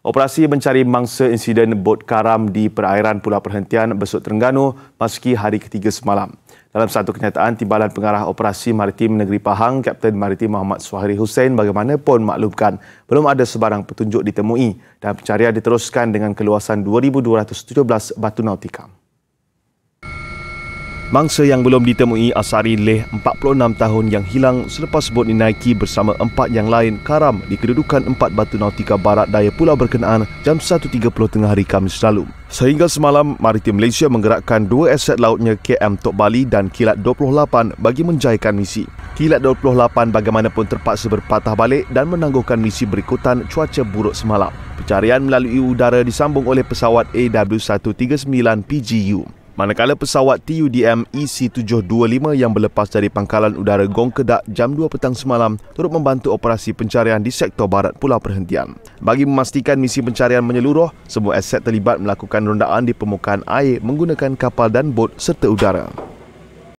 Operasi mencari mangsa insiden bot karam di perairan Pulau Perhentian Besut Terengganu meski hari ketiga semalam. Dalam satu kenyataan, Timbalan Pengarah Operasi Maritim Negeri Pahang, Kapten Maritim Muhammad Suhairi Hussein bagaimanapun maklumkan, belum ada sebarang petunjuk ditemui dan pencarian diteruskan dengan keluasan 2,217 batu nautikam mangsa yang belum ditemui Asari Leh 46 tahun yang hilang selepas bot dinaiki bersama empat yang lain karam di kedudukan empat batu nautika barat daya pulau berkenaan jam 1.30 tengah hari Kamis lalu. Sehingga semalam, Maritim Malaysia menggerakkan dua aset lautnya KM Tok Bali dan Kilat 28 bagi menjayakan misi. Kilat 28 bagaimanapun terpaksa berpatah balik dan menangguhkan misi berikutan cuaca buruk semalam. Pencarian melalui udara disambung oleh pesawat AW139 PGU. Manakala pesawat TUDM EC725 yang berlepas dari pangkalan udara Gong Kedak jam 2 petang semalam turut membantu operasi pencarian di sektor barat Pulau Perhentian. Bagi memastikan misi pencarian menyeluruh, semua aset terlibat melakukan rondaan di permukaan air menggunakan kapal dan bot serta udara.